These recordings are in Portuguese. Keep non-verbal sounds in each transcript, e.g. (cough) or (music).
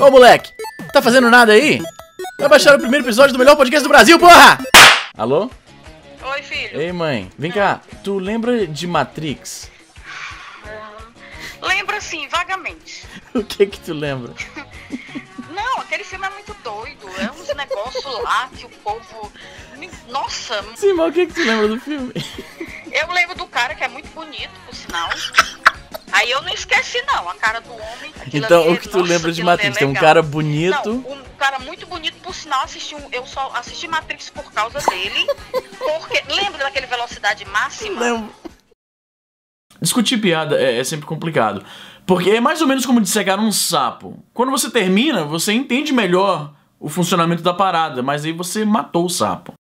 Ô moleque, tá fazendo nada aí? Vai baixar o primeiro episódio do melhor podcast do Brasil, porra! Alô? Oi, filho. Ei, mãe. Vem cá, tu lembra de Matrix? Ah, lembro sim, vagamente. (laughs) o que que tu lembra? (laughs) Não, aquele filme é muito doido. É uns negócios lá que o povo. Nossa! Sim, mas o que que tu lembra do filme? Eu lembro do cara que é muito bonito, por sinal. Aí eu não esqueci, não, a cara do homem. Então, ali, o que tu nossa, lembra de é Matrix? É tem um cara bonito. Não, um cara muito bonito, por sinal, assisti um, eu só assisti Matrix por causa dele. (laughs) porque. Lembra daquele velocidade máxima? Lembro. Discutir piada é, é sempre complicado. Porque é mais ou menos como dissecar um sapo. Quando você termina, você entende melhor o funcionamento da parada, mas aí você matou o sapo.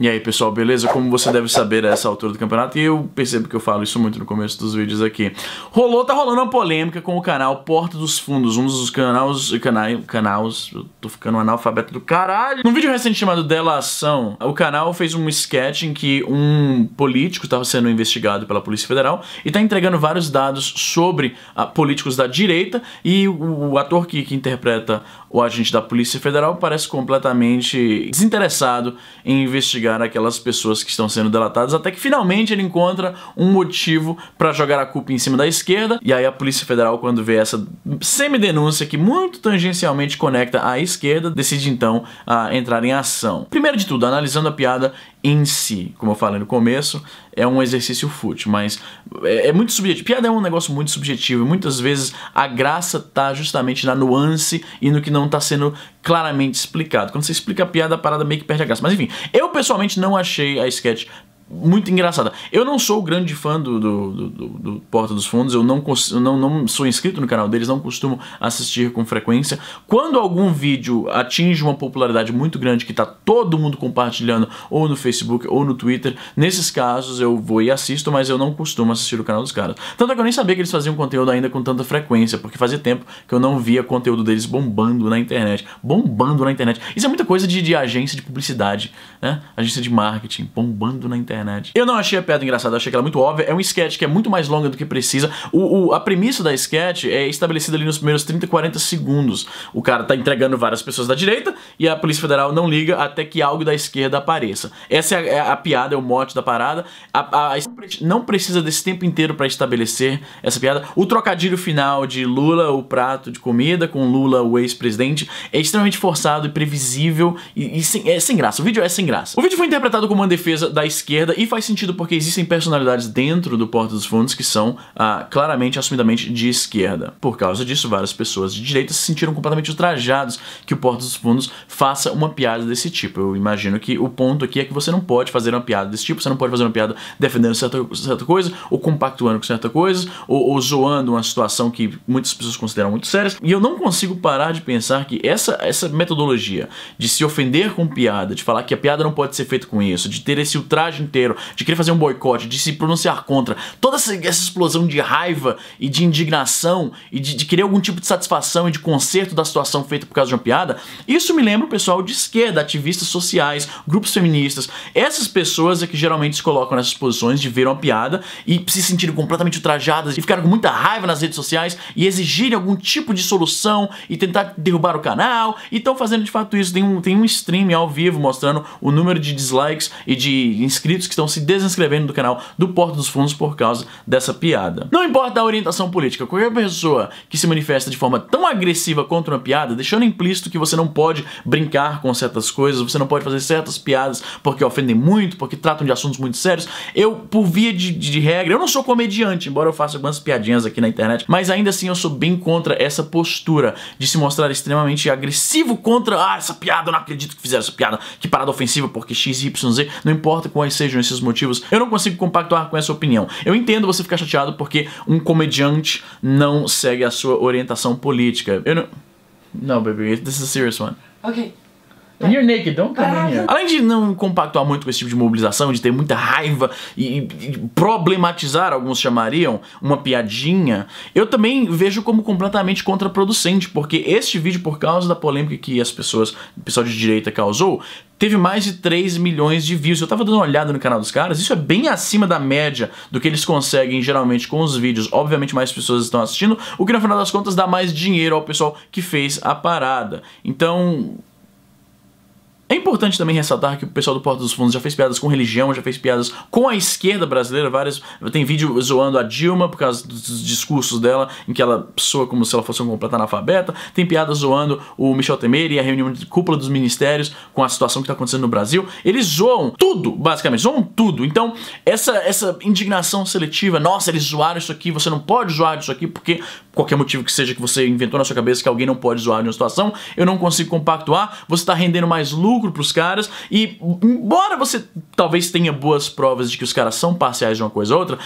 E aí pessoal, beleza? Como você deve saber a essa altura do campeonato, e eu percebo que eu falo isso muito no começo dos vídeos aqui. Rolou, tá rolando uma polêmica com o canal Porta dos Fundos, um dos canais, canais, canais, eu tô ficando um analfabeto do caralho. Num vídeo recente chamado Delação, o canal fez um sketch em que um político estava sendo investigado pela Polícia Federal e tá entregando vários dados sobre ah, políticos da direita e o, o ator que, que interpreta o agente da Polícia Federal parece completamente desinteressado em investigar aquelas pessoas que estão sendo delatadas, até que finalmente ele encontra um motivo para jogar a culpa em cima da esquerda. E aí a Polícia Federal, quando vê essa semidenúncia que muito tangencialmente conecta à esquerda, decide então a ah, entrar em ação. Primeiro de tudo, analisando a piada em si, como eu falei no começo, é um exercício fútil, mas é, é muito subjetivo. Piada é um negócio muito subjetivo e muitas vezes a graça tá justamente na nuance e no que não tá sendo claramente explicado. Quando você explica a piada, a parada meio que perde a graça. Mas enfim, eu pessoalmente não achei a sketch muito engraçada. Eu não sou grande fã do, do, do, do Porta dos Fundos, eu não, não, não sou inscrito no canal deles, não costumo assistir com frequência. Quando algum vídeo atinge uma popularidade muito grande que está todo mundo compartilhando, ou no Facebook ou no Twitter, nesses casos eu vou e assisto, mas eu não costumo assistir o canal dos caras. Tanto é que eu nem sabia que eles faziam conteúdo ainda com tanta frequência, porque fazia tempo que eu não via conteúdo deles bombando na internet. Bombando na internet. Isso é muita coisa de, de agência de publicidade, né? Agência de marketing, bombando na internet internet. Eu não achei a piada engraçada, achei que ela é muito óbvia. É um sketch que é muito mais longa do que precisa. O, o a premissa da sketch é estabelecida ali nos primeiros 30, 40 segundos. O cara tá entregando várias pessoas da direita e a Polícia Federal não liga até que algo da esquerda apareça. Essa é a, é a piada, é o mote da parada. A, a, a não precisa desse tempo inteiro para estabelecer essa piada. O trocadilho final de Lula, o prato de comida, com Lula, o ex-presidente, é extremamente forçado e previsível e, e sem, é sem graça. O vídeo é sem graça. O vídeo foi interpretado como uma defesa da esquerda e faz sentido porque existem personalidades dentro do Porta dos Fundos que são ah, claramente, assumidamente de esquerda. Por causa disso, várias pessoas de direita se sentiram completamente ultrajados que o Porta dos Fundos faça uma piada desse tipo. Eu imagino que o ponto aqui é que você não pode fazer uma piada desse tipo, você não pode fazer uma piada defendendo certa, certa coisa, ou compactuando com certa coisa, ou, ou zoando uma situação que muitas pessoas consideram muito sérias. E eu não consigo parar de pensar que essa, essa metodologia de se ofender com piada, de falar que a piada não pode ser feita com isso, de ter esse ultraje inteiro, de querer fazer um boicote, de se pronunciar contra. Toda essa, essa explosão de raiva e de indignação e de, de, querer algum tipo de satisfação e de conserto da situação feita por causa de uma piada, isso me lembra o pessoal de esquerda, ativistas sociais, grupos feministas. Essas pessoas é que geralmente se colocam nessas posições de ver uma piada e se sentirem completamente ultrajadas e ficaram com muita raiva nas redes sociais e exigirem algum tipo de solução e tentar derrubar o canal e estão fazendo de fato isso. Tem um, tem um stream ao vivo mostrando o número de dislikes e de inscritos que estão se desinscrevendo do canal do Porto dos Fundos por causa dessa piada. Não importa a orientação política, qualquer pessoa que se manifesta de forma tão agressiva contra uma piada, deixando implícito que você não pode brincar com certas coisas, você não pode fazer certas piadas porque ofendem muito, porque tratam de assuntos muito sérios. Eu, por via de, de, de regra, eu não sou comediante, embora eu faça algumas piadinhas aqui na internet, mas ainda assim eu sou bem contra essa postura de se mostrar extremamente agressivo contra ah, essa piada, eu não acredito que fizeram essa piada, que parada ofensiva porque x, y, z, não importa quais sejam sejam esses motivos, eu não consigo compactuar com essa opinião. Eu entendo você ficar chateado porque um comediante não segue a sua orientação política. Eu não. Não, baby, this is a serious one. Okay. And you're naked, don't come ah, here. Além de não compactuar muito com esse tipo de mobilização, de ter muita raiva e, e problematizar, alguns chamariam, uma piadinha, eu também vejo como completamente contraproducente, porque este vídeo, por causa da polêmica que as pessoas, o pessoal de direita causou, teve mais de 3 milhões de views. Eu tava dando uma olhada no canal dos caras, isso é bem acima da média do que eles conseguem geralmente com os vídeos. Obviamente mais pessoas estão assistindo, o que no final das contas dá mais dinheiro ao pessoal que fez a parada. Então, é importante também ressaltar que o pessoal do Porta dos Fundos já fez piadas com religião, já fez piadas com a esquerda brasileira, várias. Tem vídeo zoando a Dilma por causa dos discursos dela, em que ela soa como se ela fosse um completa analfabeta. Tem piadas zoando o Michel Temer e a reunião de cúpula dos ministérios com a situação que está acontecendo no Brasil. Eles zoam tudo, basicamente, zoam tudo. Então, essa, essa indignação seletiva, nossa, eles zoaram isso aqui, você não pode zoar isso aqui, porque qualquer motivo que seja que você inventou na sua cabeça que alguém não pode zoar de uma situação, eu não consigo compactuar, você está rendendo mais lucro lucro pros caras e embora você talvez tenha boas provas de que os caras são parciais de uma coisa ou outra,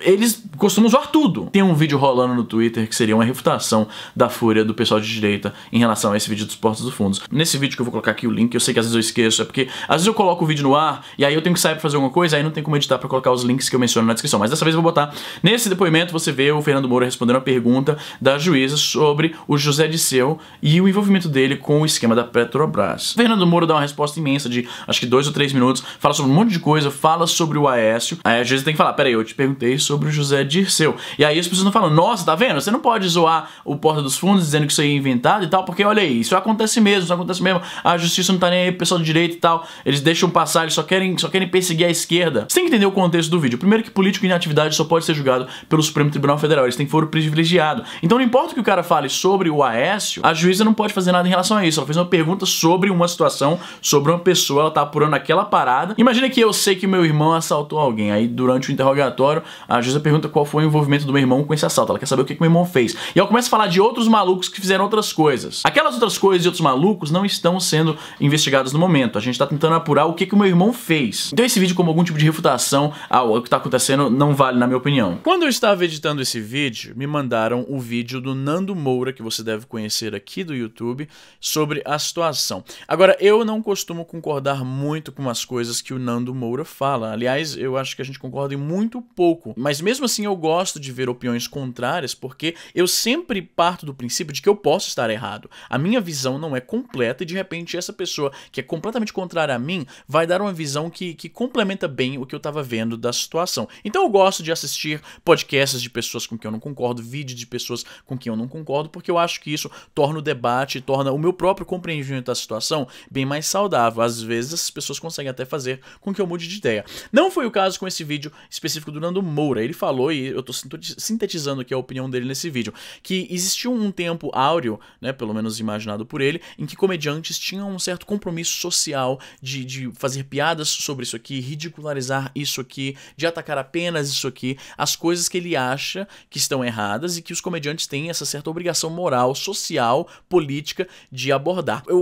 eles costumam zoar tudo. Tem um vídeo rolando no Twitter que seria uma refutação da fúria do pessoal de direita em relação a esse vídeo dos Portos dos Fundos. Nesse vídeo que eu vou colocar aqui o link, eu sei que às vezes eu esqueço, é porque às vezes eu coloco o vídeo no ar e aí eu tenho que sair pra fazer alguma coisa, aí não tem como editar pra colocar os links que eu menciono na descrição. Mas dessa vez eu vou botar. Nesse depoimento você vê o Fernando Moura respondendo a pergunta da juíza sobre o José Disseu e o envolvimento dele com o esquema da Petrobras. O Fernando Moura dá uma resposta imensa de acho que dois ou três minutos, fala sobre um monte de coisa, fala sobre o Aécio. Aí a juíza tem que falar: peraí, eu te perguntei isso sobre o José Dirceu. E aí as pessoas não falam, nossa, tá vendo? Você não pode zoar o Porta dos Fundos dizendo que isso aí é inventado e tal, porque olha aí, isso acontece mesmo, isso acontece mesmo. A justiça não tá nem aí, pessoal do direito e tal. Eles deixam passar, eles só querem, só querem perseguir a esquerda. Você tem que entender o contexto do vídeo. Primeiro que político em atividade só pode ser julgado pelo Supremo Tribunal Federal, eles têm foro privilegiado. Então não importa o que o cara fale sobre o Aécio, a juíza não pode fazer nada em relação a isso. Ela fez uma pergunta sobre uma situação, sobre uma pessoa, ela tá apurando aquela parada. Imagina que eu sei que meu irmão assaltou alguém, aí durante o interrogatório a a José pergunta qual foi o envolvimento do meu irmão com esse assalto. Ela quer saber o que, que meu irmão fez. E ela começa a falar de outros malucos que fizeram outras coisas. Aquelas outras coisas e outros malucos não estão sendo investigados no momento. A gente tá tentando apurar o que, que o meu irmão fez. Então esse vídeo, como algum tipo de refutação ao que tá acontecendo, não vale, na minha opinião. Quando eu estava editando esse vídeo, me mandaram o vídeo do Nando Moura, que você deve conhecer aqui do YouTube, sobre a situação. Agora, eu não costumo concordar muito com as coisas que o Nando Moura fala. Aliás, eu acho que a gente concorda em muito pouco. Mas mesmo assim eu gosto de ver opiniões contrárias porque eu sempre parto do princípio de que eu posso estar errado. A minha visão não é completa e de repente essa pessoa que é completamente contrária a mim vai dar uma visão que, que complementa bem o que eu estava vendo da situação. Então eu gosto de assistir podcasts de pessoas com quem eu não concordo, vídeos de pessoas com quem eu não concordo, porque eu acho que isso torna o debate, torna o meu próprio compreendimento da situação bem mais saudável. Às vezes essas pessoas conseguem até fazer com que eu mude de ideia. Não foi o caso com esse vídeo específico do Nando Moura ele falou, e eu estou sintetizando aqui a opinião dele nesse vídeo, que existiu um tempo áureo, né, pelo menos imaginado por ele, em que comediantes tinham um certo compromisso social de, de fazer piadas sobre isso aqui, ridicularizar isso aqui, de atacar apenas isso aqui, as coisas que ele acha que estão erradas e que os comediantes têm essa certa obrigação moral, social, política de abordar. Eu,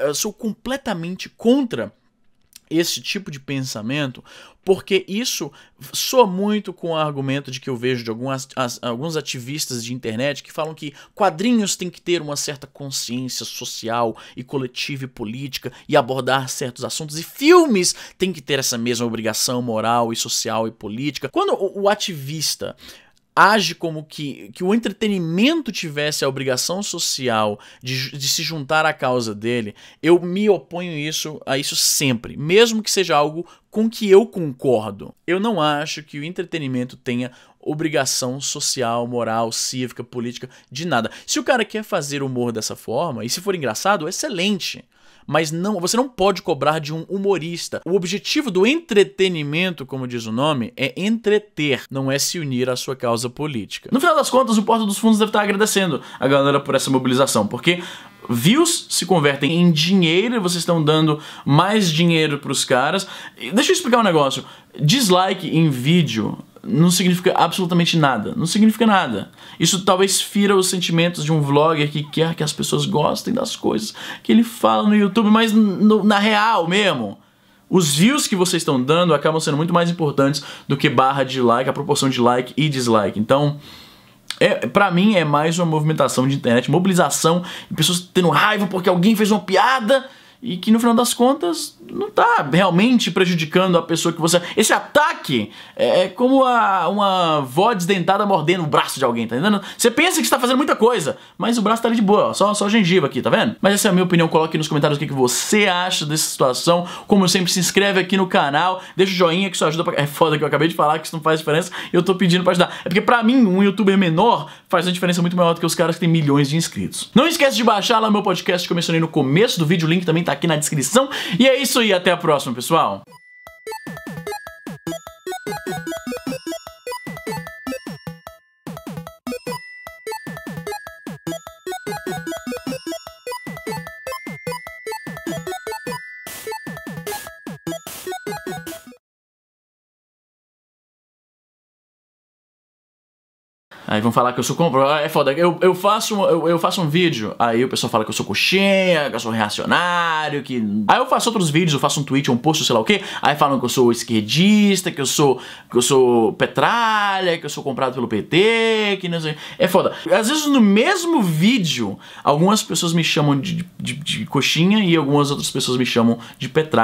eu eh, sou completamente contra esse tipo de pensamento, porque isso soa muito com o argumento de que eu vejo de algumas, as, alguns ativistas de internet que falam que quadrinhos têm que ter uma certa consciência social e coletiva e política e abordar certos assuntos, e filmes têm que ter essa mesma obrigação moral e social e política. Quando o, o ativista age como que, que o entretenimento tivesse a obrigação social de, de se juntar à causa dele, eu me oponho isso a isso sempre, mesmo que seja algo com que eu concordo. Eu não acho que o entretenimento tenha obrigação social, moral, cívica, política, de nada. Se o cara quer fazer humor dessa forma, e se for engraçado, excelente mas não, você não pode cobrar de um humorista. O objetivo do entretenimento, como diz o nome, é entreter, não é se unir à sua causa política. No final das contas, o Porta dos Fundos deve estar agradecendo a galera por essa mobilização, porque views se convertem em dinheiro, vocês estão dando mais dinheiro para os caras. Deixa eu explicar um negócio. Dislike em vídeo não significa absolutamente nada. Não significa nada. Isso talvez fira os sentimentos de um vlogger que quer que as pessoas gostem das coisas que ele fala no YouTube, mas no, na real mesmo. Os views que vocês estão dando acabam sendo muito mais importantes do que barra de like, a proporção de like e dislike. Então, é, para mim é mais uma movimentação de internet, mobilização, pessoas tendo raiva porque alguém fez uma piada e que no final das contas não tá realmente prejudicando a pessoa que você... Esse ataque é, é como uma, uma vó desdentada mordendo o braço de alguém, tá entendendo? Você pensa que está fazendo muita coisa, mas o braço tá ali de boa, ó, só, só gengiva aqui, tá vendo? Mas essa é a minha opinião, coloque nos comentários o que, que você acha dessa situação. Como sempre, se inscreve aqui no canal, deixa o joinha que isso ajuda pra... (laughs) É foda que eu acabei de falar que isso não faz diferença e eu tô pedindo pra ajudar. É porque pra mim, um youtuber menor faz uma diferença muito maior do que os caras que têm milhões de inscritos. Não esquece de baixar lá meu podcast que eu mencionei no começo do vídeo, o link também tá aqui na descrição. E é isso isso e até a próxima, pessoal! Aí vão falar que eu sou compro. Ah, é foda. Eu, eu, faço, eu, eu faço um vídeo, aí o pessoal fala que eu sou coxinha, que eu sou reacionário, que. Aí eu faço outros vídeos, eu faço um tweet, um post, sei lá o quê. Aí falam que eu sou esquerdista, que eu sou. que eu sou petralha, que eu sou comprado pelo PT, que não sei. É foda. Às vezes no mesmo vídeo, algumas pessoas me chamam de, de, de coxinha e algumas outras pessoas me chamam de petralha.